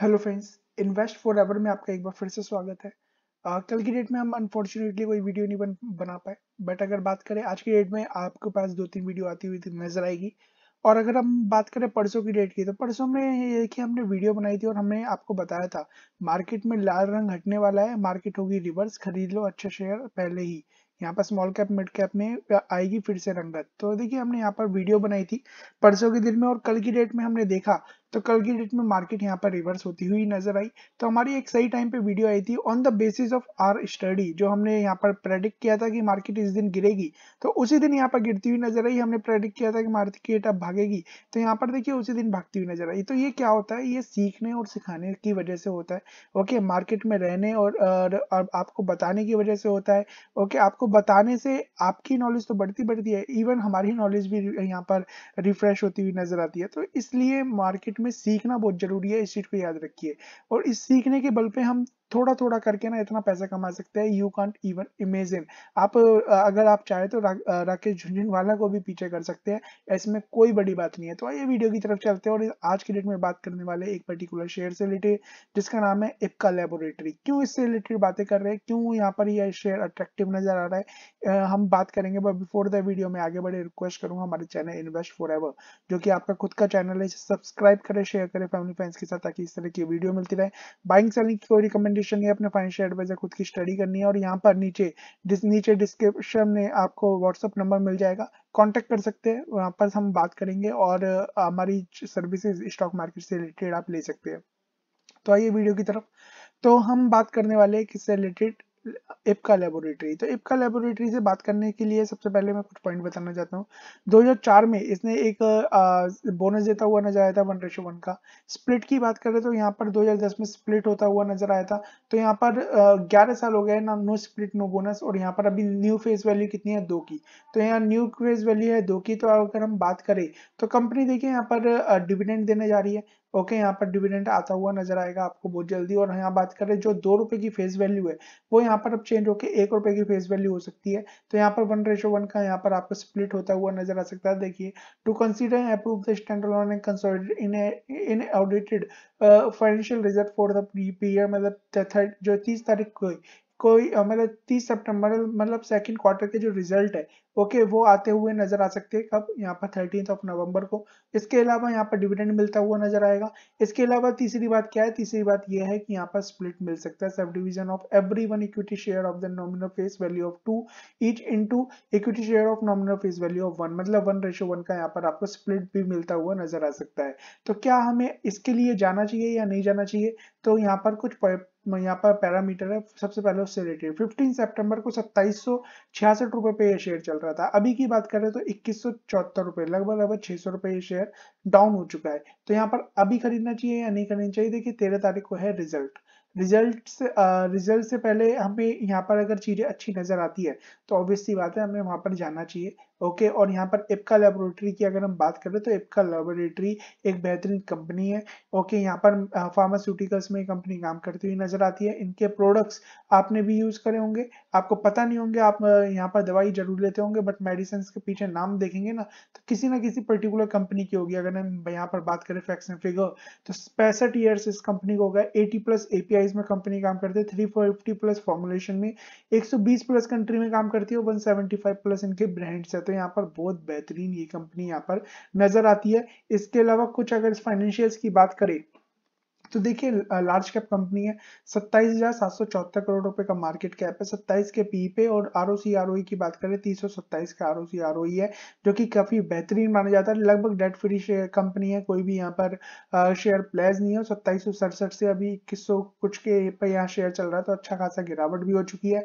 hello friends invest forever में आपका एक बार फिर से स्वागत है आ, कल की डेट में हम अनफॉर्चुनेटली कोई वीडियो नहीं बन बना पाए बट अगर बात करें आज की डेट में आपके पास दो तीन वीडियो आती हुई नजर आएगी और अगर हम बात करें परसों की डेट की तो परसों में ये कि हमने वीडियो बनाई थी और हमने आपको बताया था मार्केट में लाल रंग हटने वाला है मार्केट होगी रिवर्स खरीद लो अच्छे शेयर पहले ही यहाँ पर स्मॉल कैप मिड कैप में आएगी फिर से रंगत तो देखिए हमने यहाँ पर वीडियो बनाई थी परसों के दिन में और कल की डेट में हमने देखा तो कल की डेट में मार्केट यहाँ पर रिवर्स होती हुई नजर आई तो हमारी एक सही टाइम पे वीडियो आई थी on the basis of our study जो हमने यहाँ पर प्रेडिक्ट किया था कि मार्केट इस दिन गिरेगी तो उसी दिन यहाँ पर गिरती हुई नजर आई हमने प्रेडिक्ट किया था कि मार्केट अब भागेगी तो यहाँ पर देखिए उसी दिन भागती हुई नजर आई तो ये क्या होता है ये सीखने और सिखाने की वजह से होता है ओके मार्केट में रहने और आपको बताने की वजह से होता है ओके आपको बताने से आपकी नॉलेज तो बढ़ती बढ़ती है इवन हमारी नॉलेज भी यहाँ पर रिफ्रेश होती हुई नजर आती है तो इसलिए मार्केट में सीखना बहुत जरूरी है इस चीज को याद रखिए और इस सीखने के बल पे हम थोड़ा थोड़ा करके ना इतना पैसा कमा सकते हैं यू कॉन्ट इवन इमेजिन आप अगर आप चाहे तो रा, राकेश झुंझुनवाला को भी पीछे कर सकते हैं इसमें कोई बड़ी बात नहीं है तो आइए वीडियो की तरफ चलते हैं और आज की डेट में बात करने वाले एक पर्टिकुलर शेयर से रिलेटेड जिसका नाम है इपका लेबोरेटरी क्यों इससे रिलेटेड बातें कर रहे हैं क्यों यहाँ पर यह शेयर अट्रैक्टिव नजर आ रहा है हम बात करेंगे बट बिफोर द वीडियो में आगे बढ़े रिक्वेस्ट करूंगा हमारे चैनल इन्वेस्ट फॉर जो कि आपका खुद का चैनल है सब्सक्राइब करें शेयर करें फैमिली फ्रेंड्स के साथ ताकि इस तरह की वीडियो मिलती रहे बाइंग सेलिंग की कोई रिकमेंडेड क्वेश्चन है अपने फाइनेंशियल एडवाइजर खुद की स्टडी करनी है और यहाँ पर नीचे डिस, नीचे डिस्क्रिप्शन में आपको व्हाट्सअप नंबर मिल जाएगा कांटेक्ट कर सकते हैं वहाँ पर हम बात करेंगे और हमारी सर्विसेज स्टॉक मार्केट से रिलेटेड आप ले सकते हैं तो आइए वीडियो की तरफ तो हम बात करने वाले हैं किससे रिलेटेड इपका लेबोरेटरी तो इपका लेबोरेटरी से बात करने के लिए सबसे पहले मैं कुछ पॉइंट बताना चाहता हूँ 2004 में इसने एक बोनस देता हुआ नजर आया था वन रेशो वन का स्प्लिट की बात करें तो यहाँ पर 2010 में स्प्लिट होता हुआ नजर आया था तो यहाँ पर 11 साल हो गए ना नो स्प्लिट नो बोनस और यहाँ पर अभी न्यू फेस वैल्यू कितनी है दो की तो यहाँ न्यू फेस वैल्यू है दो की तो अगर हम बात करें तो कंपनी देखिए यहाँ पर डिविडेंड देने जा रही है ओके यहाँ पर डिविडेंड आता हुआ नजर आएगा आपको बहुत जल्दी और यहाँ बात करें जो दो रुपए की फेस वैल्यू है वो यहाँ पर अब चेंज होकर एक रुपए की फेस वैल्यू हो सकती है तो यहाँ पर वन रेशो वन का यहाँ पर आपको स्प्लिट होता हुआ नजर आ सकता है देखिए to consider approve the standard unaudited financial result for the मतलब जो तीस तारीख को कोई मतलब तीस सितंबर मतलब सेकंड क्वार्टर के जो रिजल्ट है ओके वो आते हुए नजर आ सकते हैं कब यहाँ पर थर्टीन ऑफ नवंबर को इसके अलावा यहाँ पर डिविडेंड मिलता हुआ नजर आएगा इसके अलावा तीसरी बात क्या है तीसरी बात यह है कि यहाँ पर स्प्लिट मिल सकता है sub division of every one equity share of the nominal face value of two each in equity share of nominal face value of one मतलब वन रेशो वन का यहाँ पर आपको स्प्लिट भी मिलता हुआ नजर आ सकता है तो क्या हमें इसके लिए जाना चाहिए या नहीं जाना चाहिए तो यहाँ पर कुछ यहाँ पर पैरामीटर है सबसे पहले उससे रिलेटेड 15 सितंबर को सत्ताईस सौ छियासठ रुपए पे ये शेयर चल रहा था अभी की बात करें तो इक्कीस सौ चौहत्तर रुपए लगभग लगभग छह सौ रुपए ये शेयर डाउन हो चुका है तो यहाँ पर अभी खरीदना चाहिए या नहीं खरीदना चाहिए देखिए तेरह तारीख को है रिजल्ट रिजल्ट से रिजल्ट से पहले हमें यहाँ पर अगर चीज़ें अच्छी नज़र आती है तो ऑब्वियसली बात है हमें वहाँ पर जाना चाहिए ओके और यहाँ पर इपका लेबोरेटरी की अगर हम बात करें तो इपका लेबोरेटरी एक बेहतरीन कंपनी है ओके यहाँ पर फार्मास्यूटिकल्स में कंपनी काम करती हुई नज़र आती है इनके प्रोडक्ट्स आपने भी यूज़ करे होंगे आपको पता नहीं होंगे आप यहाँ पर दवाई जरूर लेते होंगे बट मेडिसिन के पीछे नाम देखेंगे ना तो किसी ना किसी पर्टिकुलर कंपनी की होगी अगर हम यहाँ पर बात करें फैक्स एंड फिगर तो पैंसठ ईयर्स इस कंपनी को हो गया एटी प्लस एपीआई आईटीआईज में कंपनी काम करती है थ्री फिफ्टी प्लस फॉर्मुलेशन में 120 प्लस कंट्री में काम करती है वन सेवेंटी फाइव प्लस इनके ब्रांड्स है तो यहाँ पर बहुत बेहतरीन ये कंपनी यहाँ पर नजर आती है इसके अलावा कुछ अगर फाइनेंशियल की बात करें तो देखिए लार्ज कैप कंपनी है सत्ताईस हजार सात सौ चौहत्तर करोड़ रुपए का मार्केट कैप है सत्ताईस के पी e पे और आर ओ सी आर की बात करें तीन सौ सत्ताईस का आर ओ सी आर है जो कि काफी बेहतरीन माना जाता है लगभग डेट फ्री कंपनी है कोई भी यहाँ पर शेयर प्लेज नहीं है सत्ताईस सौ सड़सठ से अभी इक्कीस सौ कुछ के पर यहाँ शेयर चल रहा है तो अच्छा खासा गिरावट भी हो चुकी है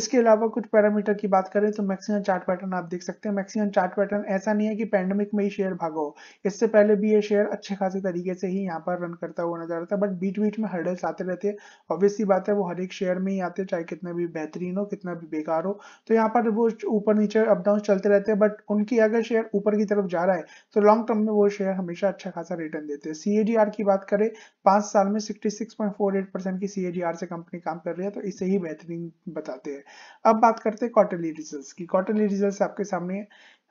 इसके अलावा कुछ पैरामीटर की बात करें तो मैक्सिमम चार्ट पैटर्न आप देख सकते हैं मैक्सिमम चार्ट पैटर्न ऐसा नहीं है कि पैंडमिक में ही शेयर भागो इससे पहले भी ये शेयर अच्छे खासे तरीके से ही यहाँ पर रन करता हुआ नजर करता है बट बीच बीच में हर्डल्स आते रहते हैं ऑब्वियसली बात है वो हर एक शेयर में ही आते हैं चाहे कितने भी बेहतरीन हो कितना भी बेकार हो तो यहाँ पर वो ऊपर नीचे अप डाउन चलते रहते हैं बट उनकी अगर शेयर ऊपर की तरफ जा रहा है तो लॉन्ग टर्म में वो शेयर हमेशा अच्छा खासा रिटर्न देते हैं सी की बात करें पांच साल में सिक्सटी परसेंट की सी से कंपनी काम कर रही है तो इसे ही बेहतरीन बताते हैं अब बात करते हैं क्वार्टरली रिजल्ट की क्वार्टरली रिजल्ट आपके सामने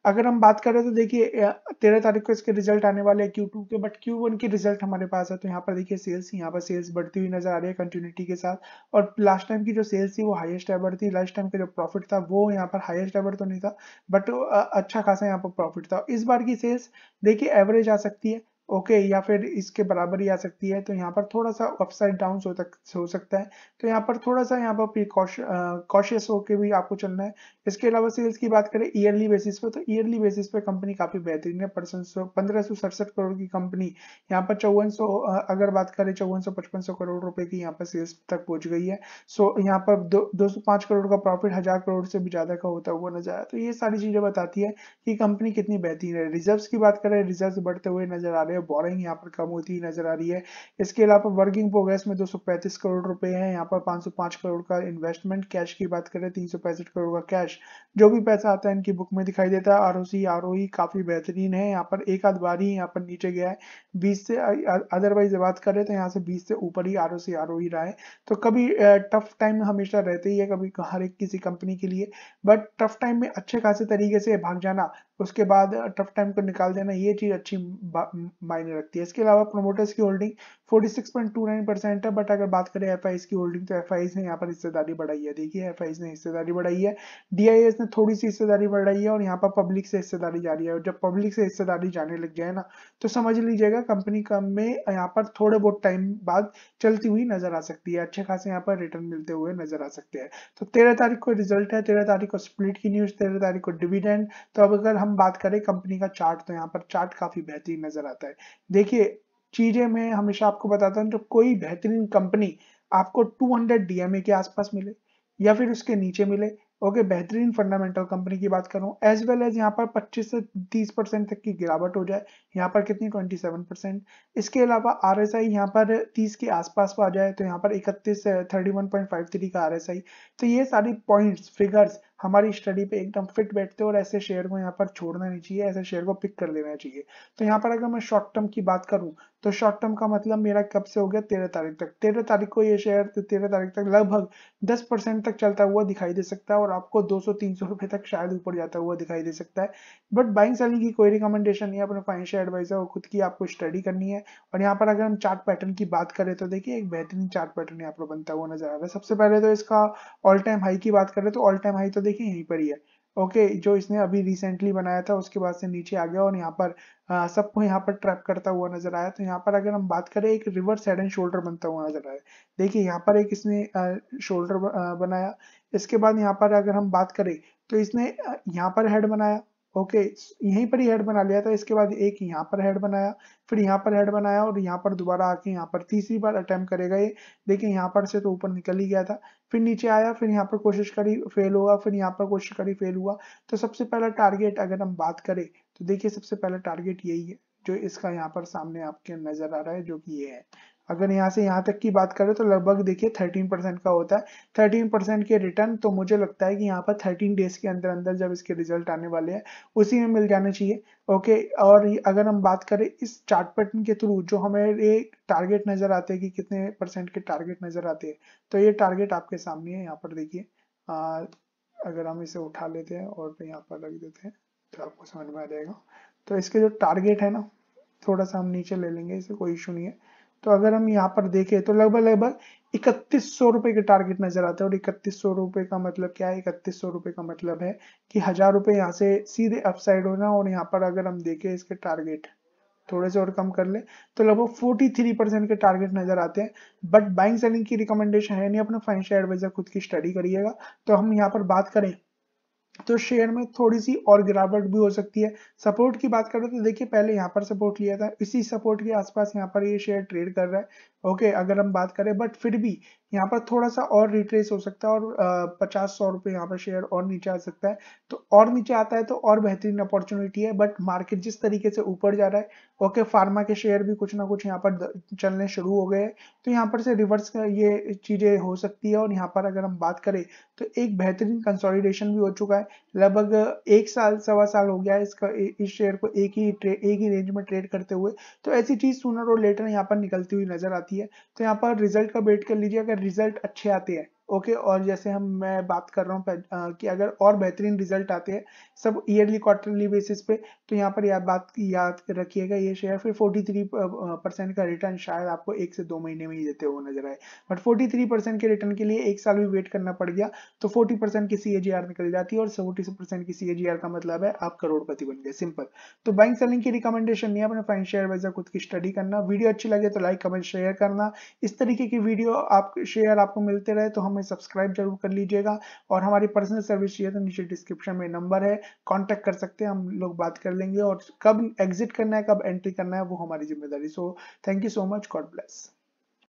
अगर हम बात करें तो देखिए तेरह तारीख को इसके रिजल्ट आने वाले हैं क्यू टू के बट क्यू वन के रिजल्ट हमारे पास है तो यहाँ पर देखिए सेल्स यहाँ पर सेल्स बढ़ती हुई नजर आ रही है कंटिन्यूटी के साथ और लास्ट टाइम की जो सेल्स थी वो हाईएस्ट एवर थी लास्ट टाइम का जो प्रॉफिट था वो यहाँ पर हाईएस्ट एवर तो नहीं था बट अच्छा खासा यहाँ पर प्रॉफिट था इस बार की सेल्स देखिए एवरेज आ सकती है ओके या फिर इसके बराबर ही आ सकती है तो यहाँ पर थोड़ा सा अपसाइड डाउन हो हो सकता है तो यहाँ पर थोड़ा सा यहाँ पर कॉशियस होकर भी आपको चलना है इसके अलावा सेल्स की बात करें ईयरली बेसिस पे तो ईयरली बेसिस पे कंपनी काफी बेहतरीन है पंद्रह सौ सड़सठ करोड़ की कंपनी यहाँ पर चौवन सौ अगर बात करें चौवन सौ पचपन सौ करोड़ रुपए की यहाँ पर सेल्स तक पहुंच गई है सो यहाँ पर दो, सौ पांच करोड़ का प्रॉफिट हजार करोड़ से भी ज्यादा का होता हुआ नजर आया तो ये सारी चीजें बताती है कि कंपनी कितनी बेहतरीन है रिजर्व की बात करें रिजर्व बढ़ते हुए नजर आ रहे हैं बोरिंग यहाँ पर कम होती नजर आ रही है इसके अलावा वर्किंग प्रोग्रेस में 235 करोड़ रुपए है यहाँ पर 505 करोड़ का इन्वेस्टमेंट कैश की बात करें तीन करोड़ का कैश जो भी पैसा आता है इनकी बुक में दिखाई देता है आर ओ e काफी बेहतरीन है यहाँ पर एक आध बार ही यहाँ पर नीचे गया है बीस से अदरवाइज बात करें तो यहाँ से बीस से ऊपर ही R O C R O रहा है तो कभी टफ टाइम हमेशा रहते ही है कभी हर एक किसी कंपनी के लिए बट टफ टाइम में अच्छे खासे तरीके से भाग जाना उसके बाद टफ टाइम को निकाल देना ये चीज अच्छी मायने रखती है इसके अलावा प्रोमोटर्स की होल्डिंग 46.29 परसेंट है बट अगर बात करें एफ की होल्डिंग तो एफ ने यहाँ पर हिस्सेदारी बढ़ाई है देखिए एफ ने हिस्सेदारी बढ़ाई है डी ने थोड़ी सी हिस्सेदारी बढ़ाई है और यहाँ पर पब्लिक से हिस्सेदारी जा रही है और जब पब्लिक से हिस्सेदारी जाने लग जाए ना तो समझ लीजिएगा कंपनी कम में यहाँ पर थोड़े बहुत टाइम बाद चलती हुई नजर आ सकती है अच्छे खासे यहाँ पर रिटर्न मिलते हुए नजर आ सकते हैं तो तेरह तारीख को रिजल्ट है तेरह तारीख को स्प्लिट की न्यूज तेरह तारीख को डिविडेंड तो अब अगर हम बात करें कंपनी का चार्ट तो यहाँ पर चार्ट काफी बेहतरीन नजर आता है देखिए चीजें मैं हमेशा आपको बताता हूँ जो कोई बेहतरीन कंपनी आपको 200 डीएमए के आसपास मिले या फिर उसके नीचे मिले ओके बेहतरीन फंडामेंटल कंपनी की बात करूँ एज वेल एज यहाँ पर 25 से 30 परसेंट तक की गिरावट हो जाए यहाँ पर कितनी 27 परसेंट इसके अलावा आर एस आई यहाँ पर 30 के आसपास आ जाए तो यहाँ पर 31 31.53 का आर एस आई तो ये सारी पॉइंट्स फिगर्स हमारी स्टडी पे एकदम फिट बैठते हैं और ऐसे शेयर को यहाँ पर छोड़ना नहीं चाहिए ऐसे शेयर को पिक कर लेना चाहिए तो यहाँ पर अगर मैं शॉर्ट टर्म की बात करूँ तो शॉर्ट टर्म का मतलब मेरा कब से हो गया तेरह तारीख तक तेरह तारीख को ये शेयर तो तेरह तारीख तक लगभग दस परसेंट तक चलता हुआ दिखाई दे सकता है और आपको दो सौ तीन सौ रुपए तक शायद ऊपर जाता हुआ दिखाई दे सकता है बट बाइंग सेलिंग की कोई रिकमेंडेशन नहीं है अपने फाइनेंशियल एडवाइजर और खुद की आपको स्टडी करनी है और यहाँ पर अगर हम चार्ट पैटर्न की बात करें तो देखिए एक बेहतरीन चार्ट पैटर्न यहाँ पर बनता हुआ नजर आ रहा है सबसे पहले तो इसका ऑल टाइम हाई की बात करें तो ऑल टाइम हाई तो देखिए यहीं पर ही है ओके okay, जो इसने अभी रिसेंटली बनाया था उसके बाद से नीचे आ गया और यहाँ पर सबको यहाँ पर ट्रैप करता हुआ नजर आया तो यहाँ पर अगर हम बात करें एक रिवर्स हेड एंड शोल्डर बनता हुआ नजर आया देखिए यहाँ पर एक इसने शोल्डर बनाया इसके बाद यहाँ पर अगर हम बात करें तो इसने यहाँ पर हेड बनाया ओके यहीं पर ही हेड बना लिया था इसके बाद एक यहाँ पर हेड बनाया फिर यहाँ पर हेड बनाया और यहाँ पर दोबारा आके यहाँ पर तीसरी बार अटैम्प्ट करेगा ये देखिए यहाँ पर से तो ऊपर निकल ही गया था फिर नीचे आया फिर यहाँ पर कोशिश करी फेल हुआ फिर यहाँ पर कोशिश करी फेल हुआ तो सबसे पहला टारगेट अगर हम बात करें तो देखिए सबसे पहला टारगेट यही है जो इसका यहाँ पर सामने आपके नजर आ रहा है जो कि ये है अगर यहाँ से यहाँ तक की बात करें तो लगभग देखिए 13 परसेंट का होता है 13 के रिटर्न तो मुझे लगता है कि यहाँ पर 13 डेज के अंदर अंदर जब इसके रिजल्ट आने वाले हैं उसी में मिल जाने चाहिए ओके और अगर हम बात करें इस चार्ट पैटर्न के थ्रू जो हमें ये टारगेट नज़र आते हैं कि कितने परसेंट के टारगेट नज़र आते हैं तो ये टारगेट आपके सामने है यहाँ पर देखिए अगर हम इसे उठा लेते हैं और यहाँ पर रख देते हैं तो आपको समझ में आ जाएगा तो इसके जो टारगेट है ना थोड़ा सा हम नीचे ले लेंगे इसे कोई इशू नहीं है तो अगर हम यहाँ पर देखें तो लगभग लगभग इकतीस सौ रुपए के टारगेट नजर आता है और इकतीस सौ रुपए का मतलब क्या है इकतीस सौ रुपए का मतलब है कि हजार रुपए यहाँ से सीधे अपसाइड होना और यहाँ पर अगर हम देखें इसके टारगेट थोड़े से और कम कर ले तो लगभग फोर्टी थ्री परसेंट के टारगेट नजर आते हैं बट बाइंग सेलिंग की रिकमेंडेशन है नहीं अपने फाइनेंशियल एडवाइजर खुद की स्टडी करिएगा तो हम यहाँ पर बात करें तो शेयर में थोड़ी सी और गिरावट भी हो सकती है सपोर्ट की बात करें तो देखिए पहले यहाँ पर सपोर्ट लिया था इसी सपोर्ट के आसपास यहाँ पर ये यह शेयर ट्रेड कर रहा है ओके अगर हम बात करें बट फिर भी यहाँ पर थोड़ा सा और रिट्रेस हो सकता है और पचास सौ रुपये यहाँ पर शेयर और नीचे आ सकता है तो और नीचे आता है तो और बेहतरीन अपॉर्चुनिटी है बट मार्केट जिस तरीके से ऊपर जा रहा है ओके फार्मा के शेयर भी कुछ ना कुछ यहाँ पर चलने शुरू हो गए तो यहाँ पर से रिवर्स ये चीज़ें हो सकती है और यहाँ पर अगर हम बात करें तो एक बेहतरीन कंसोलिडेशन भी हो चुका है लगभग एक साल सवा साल हो गया है इसका इस शेयर को एक ही एक ही रेंज में ट्रेड करते हुए तो ऐसी चीज़ सुनर और लेटर यहाँ पर निकलती हुई नजर आती है तो यहाँ पर रिजल्ट का वेट कर लीजिए अगर रिजल्ट अच्छे आते हैं ओके okay, और जैसे हम मैं बात कर रहा हूँ कि अगर और बेहतरीन रिजल्ट आते हैं सब ईयरली क्वार्टरली बेसिस पे तो यहाँ पर यह बात याद रखिएगा ये शेयर फिर 43 परसेंट का रिटर्न शायद आपको एक से दो महीने में ही देते हुए नजर आए बट 43 परसेंट के रिटर्न के लिए एक साल भी वेट करना पड़ गया तो 40 परसेंट की सी निकल जाती है और फोर्टी परसेंट की सी का मतलब है आप करोड़पति बन गए सिंपल तो बैंक सेलिंग की रिकमेंडेशन नहीं अपने फाइन शेयर वाइजर खुद की स्टडी करना वीडियो अच्छी लगे तो लाइक कमेंट शेयर करना इस तरीके की वीडियो आप शेयर आपको मिलते रहे तो हम हमें सब्सक्राइब जरूर कर लीजिएगा और हमारी पर्सनल सर्विस चाहिए तो नीचे डिस्क्रिप्शन में नंबर है कॉन्टैक्ट कर सकते हैं हम लोग बात कर लेंगे और कब एग्जिट करना है कब एंट्री करना है वो हमारी जिम्मेदारी so thank you so much God bless